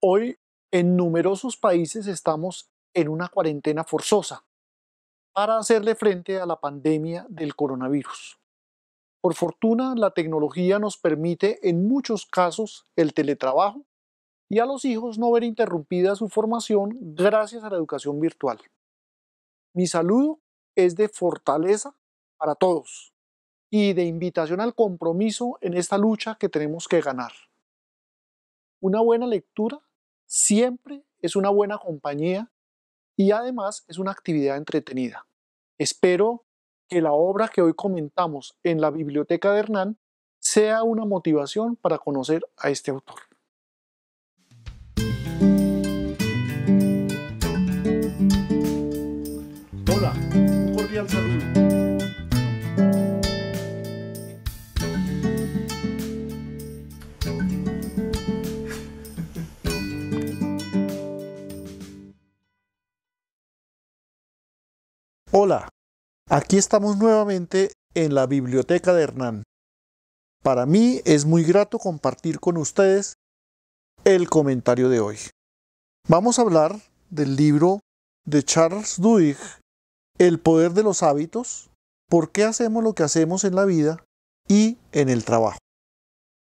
Hoy en numerosos países estamos en una cuarentena forzosa para hacerle frente a la pandemia del coronavirus. Por fortuna, la tecnología nos permite en muchos casos el teletrabajo y a los hijos no ver interrumpida su formación gracias a la educación virtual. Mi saludo es de fortaleza para todos y de invitación al compromiso en esta lucha que tenemos que ganar. Una buena lectura Siempre es una buena compañía y además es una actividad entretenida. Espero que la obra que hoy comentamos en la biblioteca de Hernán sea una motivación para conocer a este autor. Hola, cordial saludo. Hola, aquí estamos nuevamente en la biblioteca de Hernán. Para mí es muy grato compartir con ustedes el comentario de hoy. Vamos a hablar del libro de Charles Duhigg, El poder de los hábitos, por qué hacemos lo que hacemos en la vida y en el trabajo.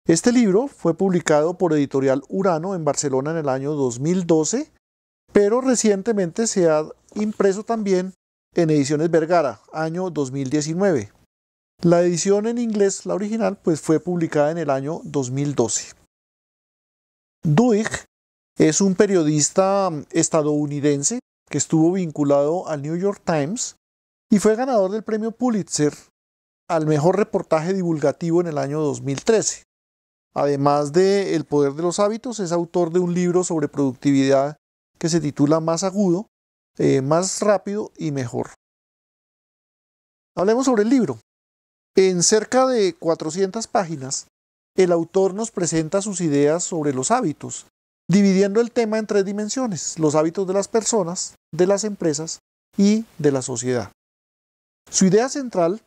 Este libro fue publicado por Editorial Urano en Barcelona en el año 2012, pero recientemente se ha impreso también en Ediciones Vergara, año 2019. La edición en inglés, la original, pues fue publicada en el año 2012. Duig es un periodista mm, estadounidense que estuvo vinculado al New York Times y fue ganador del premio Pulitzer al mejor reportaje divulgativo en el año 2013. Además de El poder de los hábitos, es autor de un libro sobre productividad que se titula Más agudo eh, más rápido y mejor. Hablemos sobre el libro. En cerca de 400 páginas, el autor nos presenta sus ideas sobre los hábitos, dividiendo el tema en tres dimensiones, los hábitos de las personas, de las empresas y de la sociedad. Su idea central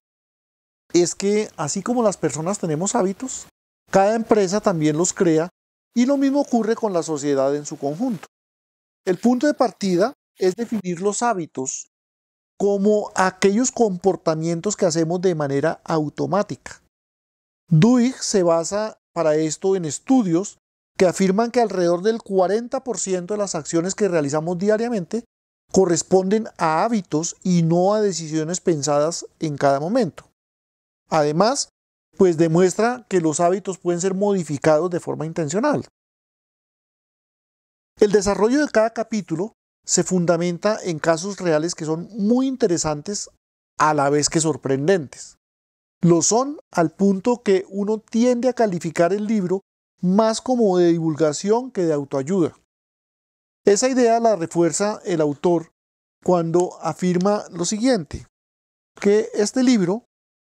es que así como las personas tenemos hábitos, cada empresa también los crea y lo mismo ocurre con la sociedad en su conjunto. El punto de partida es definir los hábitos como aquellos comportamientos que hacemos de manera automática. Duig se basa para esto en estudios que afirman que alrededor del 40% de las acciones que realizamos diariamente corresponden a hábitos y no a decisiones pensadas en cada momento. Además, pues demuestra que los hábitos pueden ser modificados de forma intencional. El desarrollo de cada capítulo se fundamenta en casos reales que son muy interesantes a la vez que sorprendentes. Lo son al punto que uno tiende a calificar el libro más como de divulgación que de autoayuda. Esa idea la refuerza el autor cuando afirma lo siguiente, que este libro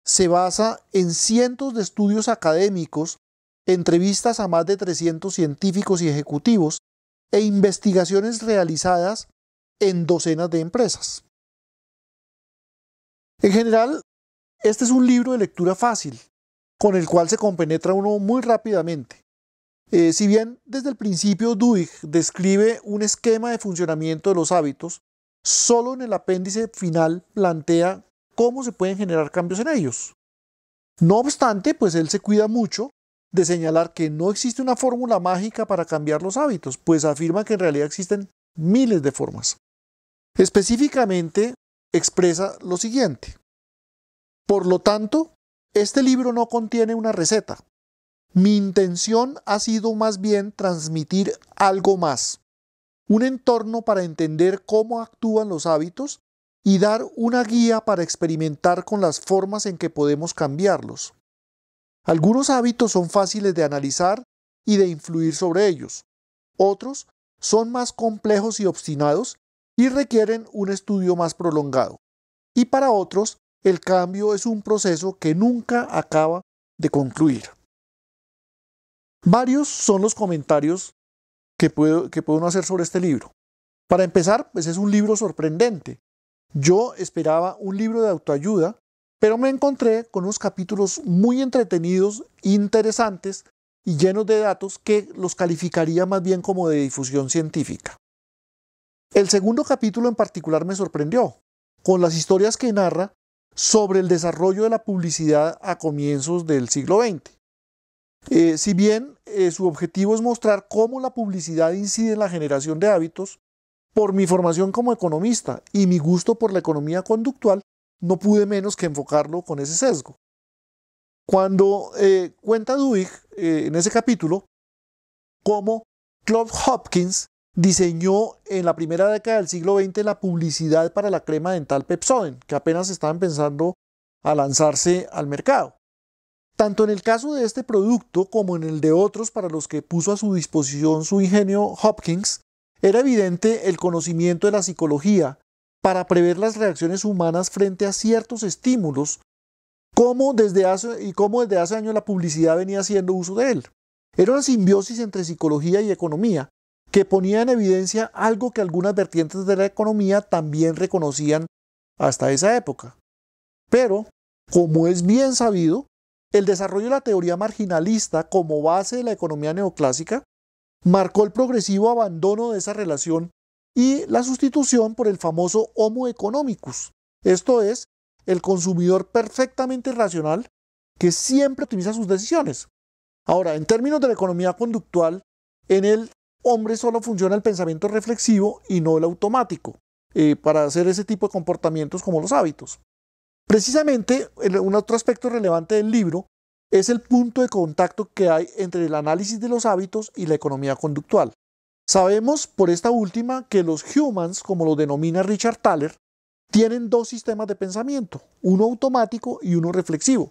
se basa en cientos de estudios académicos, entrevistas a más de 300 científicos y ejecutivos, e investigaciones realizadas en docenas de empresas. En general, este es un libro de lectura fácil, con el cual se compenetra uno muy rápidamente. Eh, si bien desde el principio Duig describe un esquema de funcionamiento de los hábitos, solo en el apéndice final plantea cómo se pueden generar cambios en ellos. No obstante, pues él se cuida mucho de señalar que no existe una fórmula mágica para cambiar los hábitos, pues afirma que en realidad existen miles de formas. Específicamente, expresa lo siguiente. Por lo tanto, este libro no contiene una receta. Mi intención ha sido más bien transmitir algo más, un entorno para entender cómo actúan los hábitos y dar una guía para experimentar con las formas en que podemos cambiarlos. Algunos hábitos son fáciles de analizar y de influir sobre ellos. Otros son más complejos y obstinados y requieren un estudio más prolongado. Y para otros, el cambio es un proceso que nunca acaba de concluir. Varios son los comentarios que, puedo, que puedo hacer sobre este libro. Para empezar, pues es un libro sorprendente. Yo esperaba un libro de autoayuda pero me encontré con unos capítulos muy entretenidos, interesantes y llenos de datos que los calificaría más bien como de difusión científica. El segundo capítulo en particular me sorprendió, con las historias que narra sobre el desarrollo de la publicidad a comienzos del siglo XX. Eh, si bien eh, su objetivo es mostrar cómo la publicidad incide en la generación de hábitos, por mi formación como economista y mi gusto por la economía conductual, no pude menos que enfocarlo con ese sesgo. Cuando eh, cuenta Dubik eh, en ese capítulo cómo Claude Hopkins diseñó en la primera década del siglo XX la publicidad para la crema dental Pepsodent, que apenas estaban pensando a lanzarse al mercado. Tanto en el caso de este producto como en el de otros para los que puso a su disposición su ingenio Hopkins, era evidente el conocimiento de la psicología para prever las reacciones humanas frente a ciertos estímulos, desde hace, y cómo desde hace años la publicidad venía haciendo uso de él. Era una simbiosis entre psicología y economía que ponía en evidencia algo que algunas vertientes de la economía también reconocían hasta esa época. Pero, como es bien sabido, el desarrollo de la teoría marginalista como base de la economía neoclásica marcó el progresivo abandono de esa relación y la sustitución por el famoso Homo economicus, esto es, el consumidor perfectamente racional que siempre optimiza sus decisiones. Ahora, en términos de la economía conductual, en el hombre solo funciona el pensamiento reflexivo y no el automático, eh, para hacer ese tipo de comportamientos como los hábitos. Precisamente, un otro aspecto relevante del libro es el punto de contacto que hay entre el análisis de los hábitos y la economía conductual. Sabemos por esta última que los humans, como lo denomina Richard Thaler, tienen dos sistemas de pensamiento, uno automático y uno reflexivo.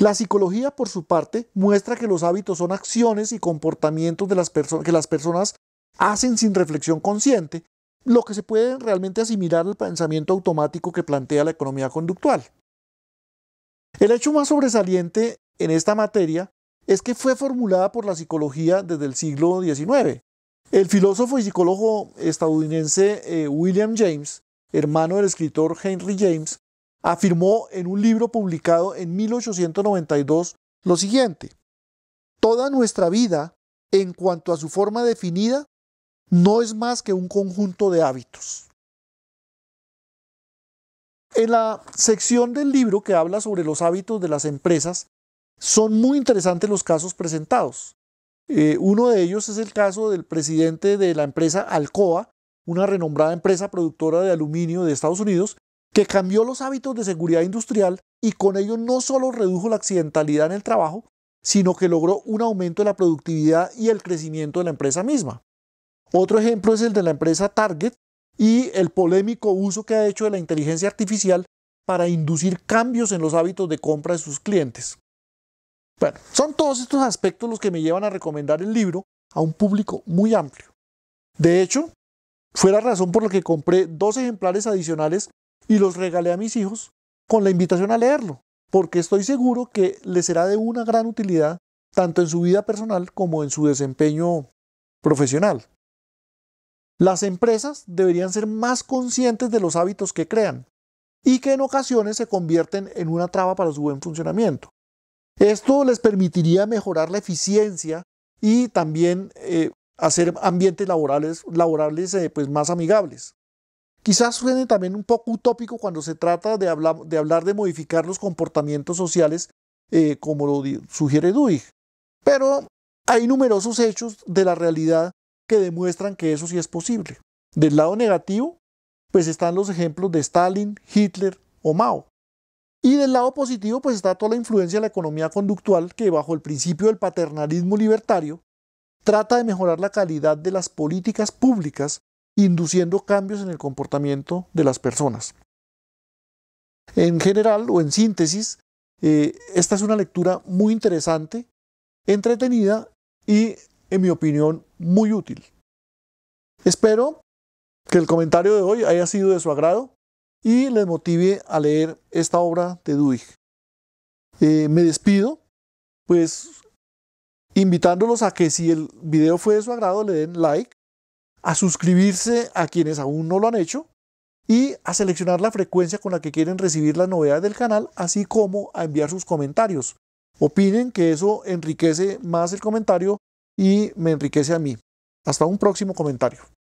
La psicología, por su parte, muestra que los hábitos son acciones y comportamientos de las que las personas hacen sin reflexión consciente, lo que se puede realmente asimilar al pensamiento automático que plantea la economía conductual. El hecho más sobresaliente en esta materia es que fue formulada por la psicología desde el siglo XIX, el filósofo y psicólogo estadounidense eh, William James, hermano del escritor Henry James, afirmó en un libro publicado en 1892 lo siguiente. Toda nuestra vida, en cuanto a su forma definida, no es más que un conjunto de hábitos. En la sección del libro que habla sobre los hábitos de las empresas, son muy interesantes los casos presentados. Eh, uno de ellos es el caso del presidente de la empresa Alcoa, una renombrada empresa productora de aluminio de Estados Unidos, que cambió los hábitos de seguridad industrial y con ello no solo redujo la accidentalidad en el trabajo, sino que logró un aumento de la productividad y el crecimiento de la empresa misma. Otro ejemplo es el de la empresa Target y el polémico uso que ha hecho de la inteligencia artificial para inducir cambios en los hábitos de compra de sus clientes. Bueno, son todos estos aspectos los que me llevan a recomendar el libro a un público muy amplio. De hecho, fue la razón por la que compré dos ejemplares adicionales y los regalé a mis hijos con la invitación a leerlo, porque estoy seguro que les será de una gran utilidad tanto en su vida personal como en su desempeño profesional. Las empresas deberían ser más conscientes de los hábitos que crean y que en ocasiones se convierten en una traba para su buen funcionamiento. Esto les permitiría mejorar la eficiencia y también eh, hacer ambientes laborales, laborales eh, pues más amigables. Quizás suene también un poco utópico cuando se trata de hablar de, modificar los comportamientos sociales eh, como lo sugiere Duig, pero hay numerosos hechos de la realidad que demuestran que eso sí es posible. Del lado negativo, pues están los ejemplos de Stalin, Hitler o Mao. Y del lado positivo, pues está toda la influencia de la economía conductual que bajo el principio del paternalismo libertario trata de mejorar la calidad de las políticas públicas, induciendo cambios en el comportamiento de las personas. En general o en síntesis, eh, esta es una lectura muy interesante, entretenida y, en mi opinión, muy útil. Espero que el comentario de hoy haya sido de su agrado y les motive a leer esta obra de Duig. Eh, me despido, pues invitándolos a que si el video fue de su agrado le den like, a suscribirse a quienes aún no lo han hecho y a seleccionar la frecuencia con la que quieren recibir las novedades del canal, así como a enviar sus comentarios. Opinen que eso enriquece más el comentario y me enriquece a mí. Hasta un próximo comentario.